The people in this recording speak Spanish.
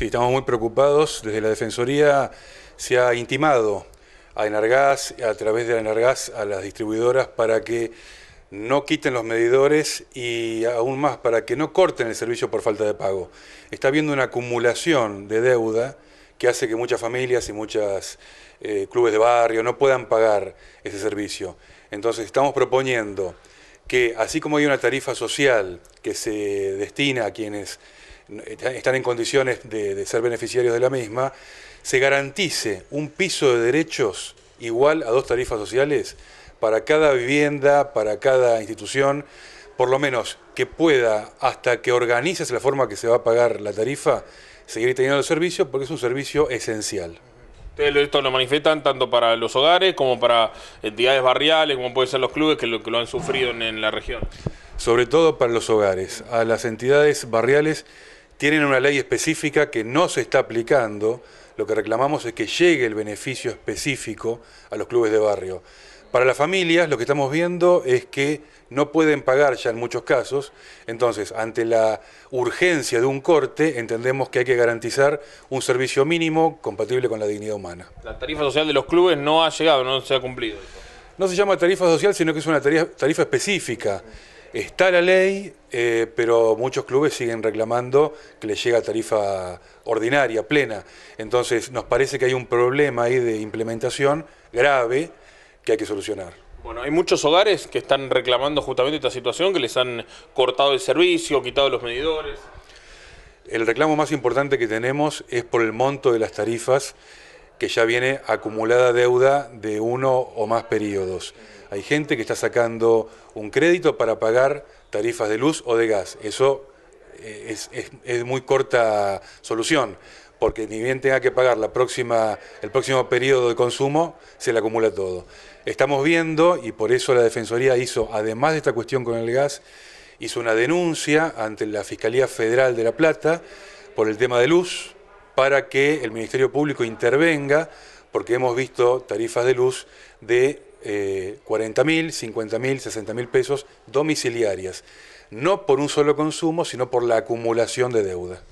Sí, estamos muy preocupados. Desde la Defensoría se ha intimado a Enargás, a través de Enargás, a las distribuidoras para que no quiten los medidores y aún más para que no corten el servicio por falta de pago. Está habiendo una acumulación de deuda que hace que muchas familias y muchos eh, clubes de barrio no puedan pagar ese servicio. Entonces estamos proponiendo que así como hay una tarifa social que se destina a quienes están en condiciones de, ser beneficiarios de la misma, se garantice un piso de derechos igual a dos tarifas sociales para cada vivienda, para cada institución, por lo menos que pueda, hasta que organices la forma que se va a pagar la tarifa, seguir teniendo el servicio porque es un servicio esencial. Ustedes esto lo manifiestan tanto para los hogares como para entidades barriales, como pueden ser los clubes que lo, han sufrido en la región. Sobre todo para los hogares. A las entidades barriales tienen una ley específica que no se está aplicando. Lo que reclamamos es que llegue el beneficio específico a los clubes de barrio. Para las familias lo que estamos viendo es que no pueden pagar ya en muchos casos, entonces ante la urgencia de un corte entendemos que hay que garantizar un servicio mínimo compatible con la dignidad humana. La tarifa social de los clubes no ha llegado, no se ha cumplido. No se llama tarifa social, sino que es una tarifa, específica. Está la ley, eh, pero muchos clubes siguen reclamando que les llega tarifa ordinaria, plena. Entonces nos parece que hay un problema ahí de implementación grave que hay que solucionar. Bueno, hay muchos hogares que están reclamando justamente esta situación, que les han cortado el servicio, quitado los medidores. El reclamo más importante que tenemos es por el monto de las tarifas, que ya viene acumulada deuda de uno o más periodos. Hay gente que está sacando un crédito para pagar tarifas de luz o de gas. Eso eh, es, muy corta solución, porque ni bien tenga que pagar la próxima, el próximo periodo de consumo, se le acumula todo. Estamos viendo, y por eso la Defensoría hizo, además de esta cuestión con el gas, hizo una denuncia ante la Fiscalía Federal de La Plata por el tema de luz, para que el Ministerio Público intervenga, porque hemos visto tarifas de luz de eh, 40 mil, 50 mil, mil pesos domiciliarias, no por un solo consumo, sino por la acumulación de deuda.